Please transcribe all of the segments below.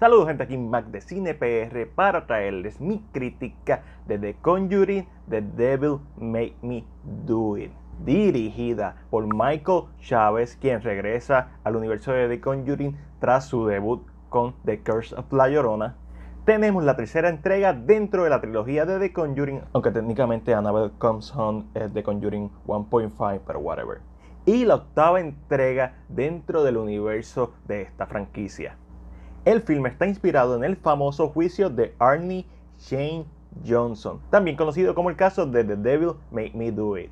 Saludos gente aquí Mac de CinePR PR para traerles mi crítica de The Conjuring The Devil Made Me Do It dirigida por Michael Chávez quien regresa al universo de The Conjuring tras su debut con The Curse of La Llorona tenemos la tercera entrega dentro de la trilogía de The Conjuring aunque técnicamente Annabelle Comes Home es The Conjuring 1.5 pero whatever y la octava entrega dentro del universo de esta franquicia el filme está inspirado en el famoso juicio de Arnie Shane Johnson, también conocido como el caso de The Devil Made Me Do It,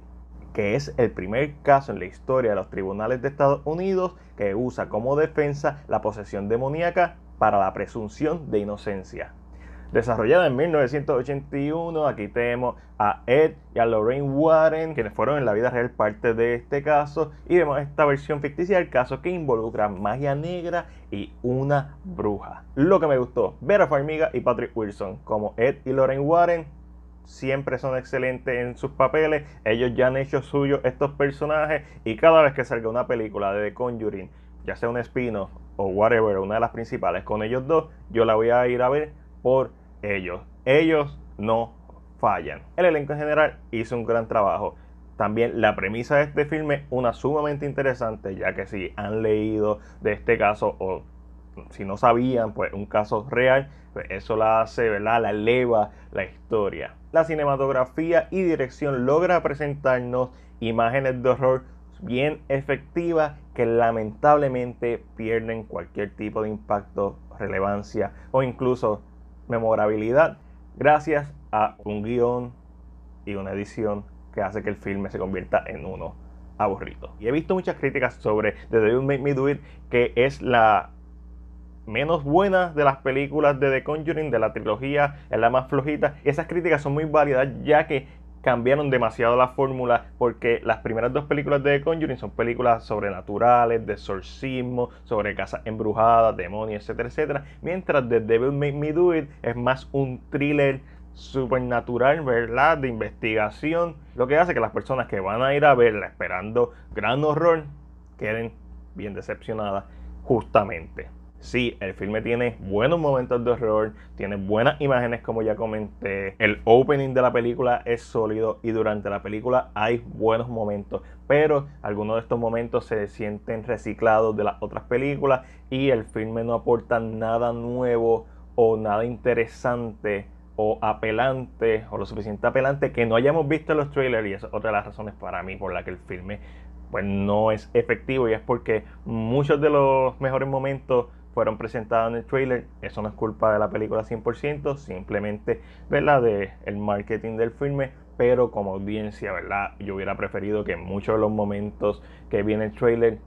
que es el primer caso en la historia de los tribunales de Estados Unidos que usa como defensa la posesión demoníaca para la presunción de inocencia. Desarrollada en 1981, aquí tenemos a Ed y a Lorraine Warren, quienes fueron en la vida real parte de este caso, y vemos esta versión ficticia del caso que involucra magia negra y una bruja. Lo que me gustó, Vera Farmiga y Patrick Wilson, como Ed y Lorraine Warren, siempre son excelentes en sus papeles, ellos ya han hecho suyos estos personajes, y cada vez que salga una película de The Conjuring, ya sea un spin o whatever, una de las principales con ellos dos, yo la voy a ir a ver por ellos. Ellos no fallan. El elenco en general hizo un gran trabajo. También la premisa de este filme una sumamente interesante, ya que si han leído de este caso o si no sabían, pues un caso real, pues, eso la hace, ¿verdad? La eleva la historia. La cinematografía y dirección logra presentarnos imágenes de horror bien efectivas que lamentablemente pierden cualquier tipo de impacto, relevancia o incluso memorabilidad gracias a un guión y una edición que hace que el filme se convierta en uno aburrido. Y he visto muchas críticas sobre The Devil Made Me Do It, que es la menos buena de las películas de The Conjuring, de la trilogía, es la más flojita. Esas críticas son muy válidas ya que cambiaron demasiado la fórmula porque las primeras dos películas de The Conjuring son películas sobrenaturales, de exorcismo, sobre casas embrujadas, demonios, etcétera, etcétera. Mientras The Devil Made Me Do It es más un thriller supernatural, ¿verdad? De investigación. Lo que hace que las personas que van a ir a verla esperando gran horror queden bien decepcionadas justamente. Sí, el filme tiene buenos momentos de horror, tiene buenas imágenes como ya comenté, el opening de la película es sólido y durante la película hay buenos momentos, pero algunos de estos momentos se sienten reciclados de las otras películas y el filme no aporta nada nuevo o nada interesante o apelante o lo suficiente apelante que no hayamos visto en los trailers y es otra de las razones para mí por la que el filme pues no es efectivo y es porque muchos de los mejores momentos fueron presentados en el trailer. Eso no es culpa de la película 100%, simplemente, ¿verdad?, de el marketing del filme. Pero como audiencia, ¿verdad? Yo hubiera preferido que muchos de los momentos que viene el trailer,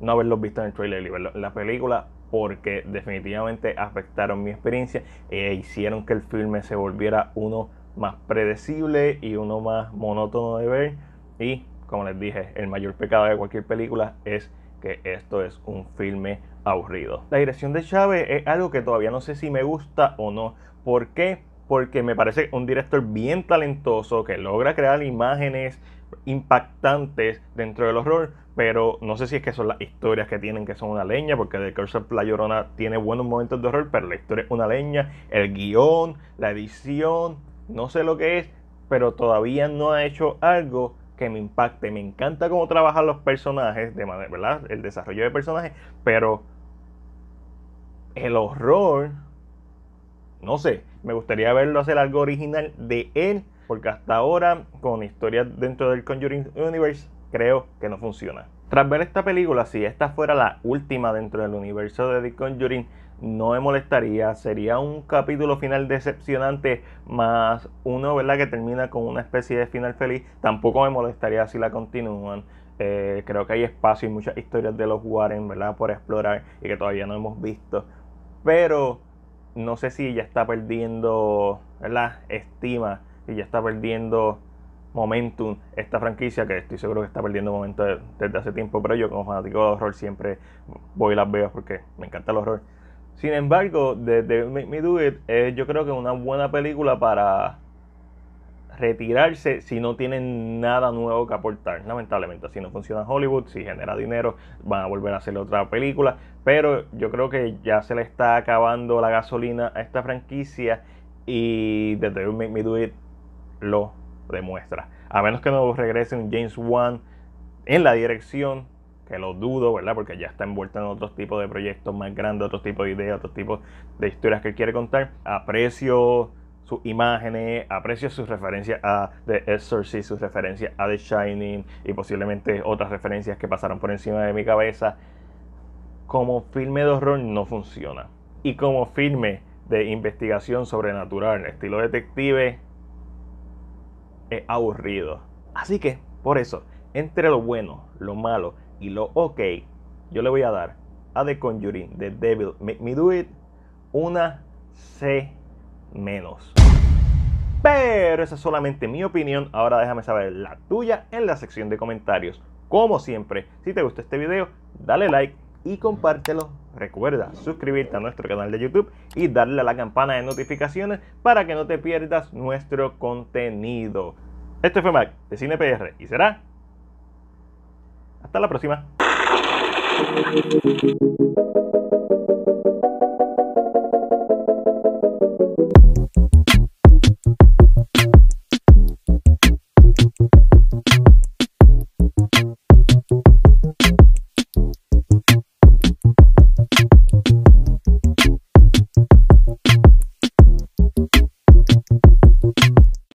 no haberlos visto en el trailer y verlo en la película, porque definitivamente afectaron mi experiencia e hicieron que el filme se volviera uno más predecible y uno más monótono de ver. Y como les dije, el mayor pecado de cualquier película es que esto es un filme aburrido. La dirección de Chávez es algo que todavía no sé si me gusta o no. ¿Por qué? Porque me parece un director bien talentoso que logra crear imágenes impactantes dentro del horror, pero no sé si es que son las historias que tienen que son una leña, porque The Curse of La Llorona tiene buenos momentos de horror, pero la historia es una leña, el guión, la edición, no sé lo que es, pero todavía no ha hecho algo que me impacte. Me encanta cómo trabajan los personajes, de manera, ¿verdad? El desarrollo de personajes, pero el horror, no sé, me gustaría verlo hacer algo original de él, porque hasta ahora, con historias dentro del Conjuring Universe, creo que no funciona. Tras ver esta película, si esta fuera la última dentro del universo de The Conjuring, no me molestaría. Sería un capítulo final decepcionante más uno, Que termina con una especie de final feliz. Tampoco me molestaría si la continúan. Eh, creo que hay espacio y muchas historias de los Warren, ¿verdad? Por explorar y que todavía no hemos visto. Pero no sé si ya está perdiendo, ¿verdad? Estima y ya está perdiendo momentum esta franquicia que estoy seguro que está perdiendo momentum desde hace tiempo, pero yo como fanático de horror siempre voy y las veo porque me encanta el horror. Sin embargo, The Devil Make Me Do It yo creo que una buena película para retirarse si no tienen nada nuevo que aportar. Lamentablemente, así no funciona Hollywood, si genera dinero, van a volver a hacer otra película. Pero yo creo que ya se le está acabando la gasolina a esta franquicia y The Devil Make Me Do It lo demuestra. A menos que no regrese un James Wan en la dirección, que lo dudo, ¿verdad? Porque ya está envuelta en otros tipos de proyectos más grandes, otros tipos de ideas, otros tipos de historias que quiere contar. Aprecio sus imágenes, aprecio sus referencias a The Exorcist, sus referencias a The Shining y posiblemente otras referencias que pasaron por encima de mi cabeza. Como filme de horror no funciona. Y como filme de investigación sobrenatural, estilo detective, es aburrido. Así que, por eso, entre lo bueno, lo malo y lo ok, yo le voy a dar a The Conjuring, The Devil Make Me Do It, una C menos. Pero esa es solamente mi opinión. Ahora déjame saber la tuya en la sección de comentarios. Como siempre, si te gustó este video, dale like y compártelo. Recuerda suscribirte a nuestro canal de YouTube y darle a la campana de notificaciones para que no te pierdas nuestro contenido. Este fue Mac de CinePR y será hasta la próxima.